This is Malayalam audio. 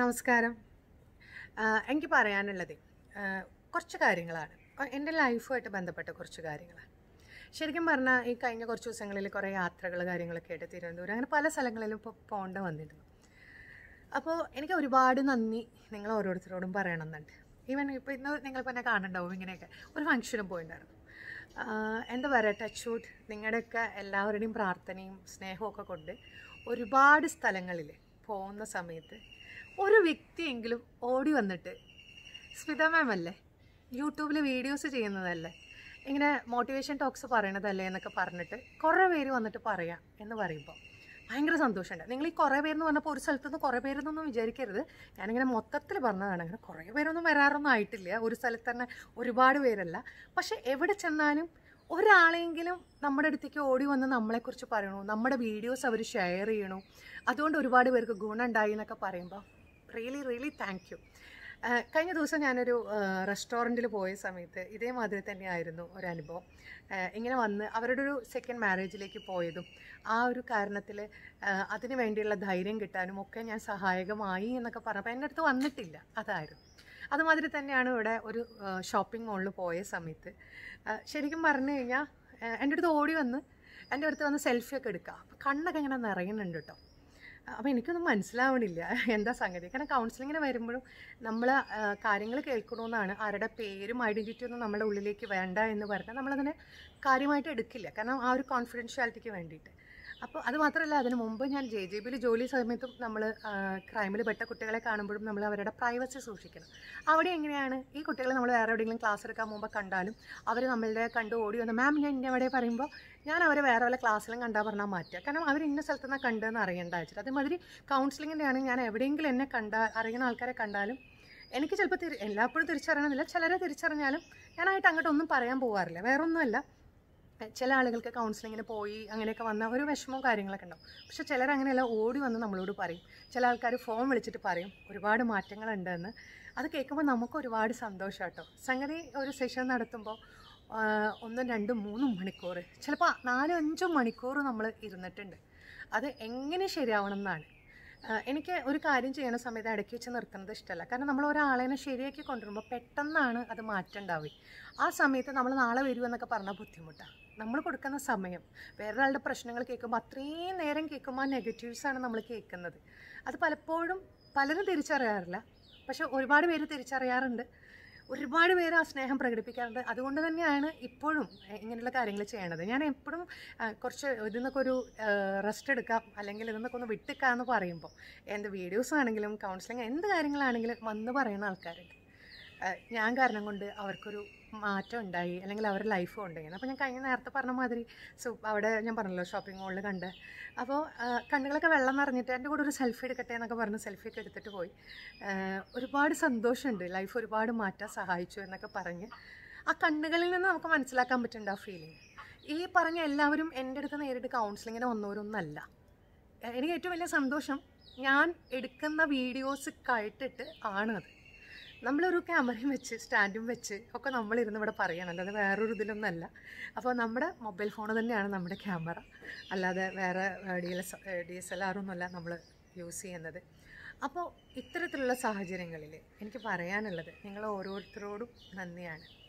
നമസ്കാരം എനിക്ക് പറയാനുള്ളത് കുറച്ച് കാര്യങ്ങളാണ് എൻ്റെ ലൈഫുമായിട്ട് ബന്ധപ്പെട്ട കുറച്ച് കാര്യങ്ങളാണ് ശരിക്കും പറഞ്ഞാൽ ഈ കഴിഞ്ഞ കുറച്ച് ദിവസങ്ങളിൽ കുറേ യാത്രകൾ കാര്യങ്ങളൊക്കെ ആയിട്ട് തിരുവനന്തപുരം അങ്ങനെ പല സ്ഥലങ്ങളിലും ഇപ്പോൾ പോകേണ്ട വന്നിരുന്നു അപ്പോൾ എനിക്ക് ഒരുപാട് നന്ദി നിങ്ങൾ ഓരോരുത്തരോടും പറയണമെന്നുണ്ട് ഈവൻ ഇപ്പോൾ ഇന്ന് നിങ്ങളിപ്പോൾ എന്നെ കാണണ്ടാവും ഇങ്ങനെയൊക്കെ ഒരു ഫംഗ്ഷനും പോയിട്ടുണ്ടായിരുന്നു എന്താ പറയുക ടച്ച് വുഡ് നിങ്ങളുടെയൊക്കെ എല്ലാവരുടെയും പ്രാർത്ഥനയും സ്നേഹമൊക്കെ കൊണ്ട് ഒരുപാട് സ്ഥലങ്ങളിൽ പോകുന്ന സമയത്ത് ഒരു വ്യക്തിയെങ്കിലും ഓടി വന്നിട്ട് സ്മിത മാം അല്ലേ യൂട്യൂബിൽ വീഡിയോസ് ചെയ്യുന്നതല്ലേ ഇങ്ങനെ മോട്ടിവേഷൻ ടോക്സ് പറയണതല്ലേ എന്നൊക്കെ പറഞ്ഞിട്ട് കുറേ പേര് വന്നിട്ട് പറയാം എന്ന് പറയുമ്പോൾ ഭയങ്കര സന്തോഷമുണ്ട് നിങ്ങൾ ഈ കുറേ പേരെന്ന് പറഞ്ഞപ്പോൾ ഒരു നിന്ന് കുറേ പേരെന്നൊന്നും വിചാരിക്കരുത് ഞാനിങ്ങനെ മൊത്തത്തിൽ പറഞ്ഞതാണ് അങ്ങനെ കുറേ പേരൊന്നും വരാറൊന്നും ആയിട്ടില്ല ഒരു സ്ഥലത്ത് തന്നെ ഒരുപാട് പേരല്ല പക്ഷേ എവിടെ ചെന്നാലും ഒരാളെങ്കിലും നമ്മുടെ അടുത്തേക്ക് ഓടി വന്ന് നമ്മളെക്കുറിച്ച് പറയണു നമ്മുടെ വീഡിയോസ് അവർ ഷെയർ ചെയ്യണു അതുകൊണ്ട് ഒരുപാട് പേർക്ക് ഗുണമുണ്ടായി എന്നൊക്കെ പറയുമ്പോൾ റിയലി റിയലി താങ്ക് യു കഴിഞ്ഞ ദിവസം ഞാനൊരു റെസ്റ്റോറൻറ്റിൽ പോയ സമയത്ത് ഇതേമാതിരി തന്നെയായിരുന്നു ഒരനുഭവം ഇങ്ങനെ വന്ന് അവരുടെ ഒരു സെക്കൻഡ് മാരേജിലേക്ക് പോയതും ആ ഒരു കാരണത്തിൽ അതിന് വേണ്ടിയുള്ള ധൈര്യം കിട്ടാനും ഒക്കെ ഞാൻ സഹായകമായി എന്നൊക്കെ പറഞ്ഞപ്പോൾ എൻ്റെ അടുത്ത് വന്നിട്ടില്ല അതായിരുന്നു അതുമാതിരി തന്നെയാണ് ഇവിടെ ഒരു ഷോപ്പിംഗ് മോളിൽ പോയ സമയത്ത് ശരിക്കും പറഞ്ഞു കഴിഞ്ഞാൽ എൻ്റെ അടുത്ത് ഓടി വന്ന് എൻ്റെ അടുത്ത് വന്ന് സെൽഫിയൊക്കെ എടുക്കുക കണ്ണൊക്കെ ഇങ്ങനെ നിറയുന്നുണ്ട് കേട്ടോ അപ്പം എനിക്കൊന്നും മനസ്സിലാവണില്ല എന്താ സംഗതി കാരണം കൗൺസിലിങ്ങിന് വരുമ്പോഴും നമ്മൾ കാര്യങ്ങൾ കേൾക്കണമെന്നാണ് ആരുടെ പേരും ഐഡൻറ്റിറ്റി ഒന്നും നമ്മുടെ ഉള്ളിലേക്ക് വേണ്ട എന്ന് പറഞ്ഞാൽ നമ്മളതിനെ കാര്യമായിട്ട് എടുക്കില്ല കാരണം ആ ഒരു കോൺഫിഡൻഷ്യാലിറ്റിക്ക് വേണ്ടിയിട്ട് അപ്പോൾ അത് മാത്രമല്ല അതിന് മുമ്പ് ഞാൻ ജെ ജെ ബിയിൽ ജോലി സമയത്തും നമ്മൾ ക്രൈമിൽ പെട്ട കുട്ടികളെ കാണുമ്പോഴും നമ്മൾ അവരുടെ പ്രൈവസി സൂക്ഷിക്കണം അവിടെ എങ്ങനെയാണ് ഈ കുട്ടികളെ നമ്മൾ വേറെ എവിടെയെങ്കിലും ക്ലാസ് എടുക്കാൻ മുമ്പ് കണ്ടാലും അവർ നമ്മളുടെ കണ്ട് ഓടി വന്ന് മാം ഞാൻ ഇന്ന അവിടെ പറയുമ്പോൾ ഞാൻ അവരെ വേറെ വല്ല ക്ലാസ്സിലും കണ്ടാൽ പറഞ്ഞാൽ മാറ്റുക കാരണം അവർ ഇന്ന സ്ഥലത്ത് നിന്നാണ് കണ്ടതെന്ന് അറിയേണ്ട വെച്ചിട്ട് അതേമാതിരി കൗൺസിലിങ്ങിൻ്റെ ഞാൻ എവിടെയെങ്കിലും എന്നെ കണ്ടാൽ അറിയുന്ന ആൾക്കാരെ കണ്ടാലും എനിക്ക് ചിലപ്പോൾ തിരി എല്ലാപ്പോഴും തിരിച്ചറിയണമെന്നില്ല ചിലരെ തിരിച്ചറിഞ്ഞാലും ഞാനായിട്ട് അങ്ങോട്ടൊന്നും പറയാൻ പോകാറില്ല വേറൊന്നുമല്ല ചില ആളുകൾക്ക് കൗൺസിലിങ്ങിന് പോയി അങ്ങനെയൊക്കെ വന്ന ഒരു വിഷമവും കാര്യങ്ങളൊക്കെ ഉണ്ടാവും പക്ഷെ ചിലർ അങ്ങനെയല്ല ഓടി വന്ന് നമ്മളോട് പറയും ചില ആൾക്കാർ ഫോൺ വിളിച്ചിട്ട് പറയും ഒരുപാട് മാറ്റങ്ങളുണ്ടെന്ന് അത് കേൾക്കുമ്പോൾ നമുക്ക് ഒരുപാട് സന്തോഷം കേട്ടോ സംഗതി ഒരു സെഷൻ നടത്തുമ്പോൾ ഒന്നും രണ്ടും മൂന്നും മണിക്കൂർ ചിലപ്പോൾ നാലോ അഞ്ചോ മണിക്കൂർ നമ്മൾ ഇരുന്നിട്ടുണ്ട് അത് എങ്ങനെ ശരിയാവണം എന്നാണ് എനിക്ക് ഒരു കാര്യം ചെയ്യണ സമയത്ത് ഇടയ്ക്ക് വെച്ച് നിർത്തുന്നത് ഇഷ്ടമല്ല കാരണം നമ്മൾ ഒരാളെനെ ശരിയാക്കി കൊണ്ടുവരുമ്പോൾ പെട്ടെന്നാണ് അത് മാറ്റം ഉണ്ടാവുക ആ സമയത്ത് നമ്മൾ നാളെ വരുമെന്നൊക്കെ പറഞ്ഞാൽ ബുദ്ധിമുട്ടാണ് നമ്മൾ കൊടുക്കുന്ന സമയം വേറൊരാളുടെ പ്രശ്നങ്ങൾ കേൾക്കുമ്പോൾ അത്രയും നേരം കേൾക്കുമ്പോൾ ആ നെഗറ്റീവ്സാണ് നമ്മൾ കേൾക്കുന്നത് അത് പലപ്പോഴും പലരും തിരിച്ചറിയാറില്ല പക്ഷെ ഒരുപാട് പേര് തിരിച്ചറിയാറുണ്ട് ഒരുപാട് പേര് ആ സ്നേഹം പ്രകടിപ്പിക്കാറുണ്ട് അതുകൊണ്ട് തന്നെയാണ് ഇപ്പോഴും ഇങ്ങനെയുള്ള കാര്യങ്ങൾ ചെയ്യണത് ഞാൻ എപ്പോഴും കുറച്ച് ഇതിൽ നിന്നൊക്കെ ഒരു റെസ്റ്റ് എടുക്കാം അല്ലെങ്കിൽ ഇതിൽ നിന്നൊക്കെ ഒന്ന് വിട്ടിക്കാം പറയുമ്പോൾ എൻ്റെ വീഡിയോസ് ആണെങ്കിലും കൗൺസിലിംഗ് എന്ത് കാര്യങ്ങളാണെങ്കിലും വന്ന് പറയുന്ന ആൾക്കാരുണ്ട് ഞാൻ കാരണം കൊണ്ട് അവർക്കൊരു മാറ്റം ഉണ്ടായി അല്ലെങ്കിൽ അവരുടെ ലൈഫ് ഉണ്ടായി അപ്പോൾ ഞാൻ കഴിഞ്ഞ നേരത്തെ പറഞ്ഞ മാതിരി സൂ അവിടെ ഞാൻ പറഞ്ഞല്ലോ ഷോപ്പിംഗ് മോളിൽ കണ്ട് അപ്പോൾ കണ്ണുകളൊക്കെ വെള്ളം നിറഞ്ഞിട്ട് എൻ്റെ കൂടെ ഒരു സെൽഫി എടുക്കട്ടെ എന്നൊക്കെ പറഞ്ഞ് സെൽഫി ഒക്കെ എടുത്തിട്ട് പോയി ഒരുപാട് സന്തോഷമുണ്ട് ലൈഫ് ഒരുപാട് മാറ്റാൻ സഹായിച്ചു എന്നൊക്കെ പറഞ്ഞ് ആ കണ്ണുകളിൽ നിന്ന് നമുക്ക് മനസ്സിലാക്കാൻ പറ്റുന്നുണ്ട് ആ ഫീലിംഗ് ഈ പറഞ്ഞ എല്ലാവരും എൻ്റെ അടുത്ത് നേരിട്ട് കൗൺസിലിങ്ങിനെ വന്നവരൊന്നല്ല എനിക്ക് ഏറ്റവും വലിയ സന്തോഷം ഞാൻ എടുക്കുന്ന വീഡിയോസ് കഴിട്ടിട്ട് ആണത് നമ്മളൊരു ക്യാമറയും വെച്ച് സ്റ്റാൻഡും വെച്ച് ഒക്കെ നമ്മളിരുന്ന് ഇവിടെ പറയണം അല്ലാതെ വേറൊരു ഇതിലൊന്നല്ല അപ്പോൾ നമ്മുടെ മൊബൈൽ ഫോൺ തന്നെയാണ് നമ്മുടെ ക്യാമറ അല്ലാതെ വേറെ D L S D S L ആറൊന്നുമല്ല നമ്മൾ യൂസ് ചെയ്യുന്നത് അപ്പോൾ ഇത്തരത്തിലുള്ള സാഹചര്യങ്ങളിൽ എനിക്ക് പറയാനുള്ളത് നിങ്ങൾ ഓരോരുത്തരോടും നന്ദിയാണ്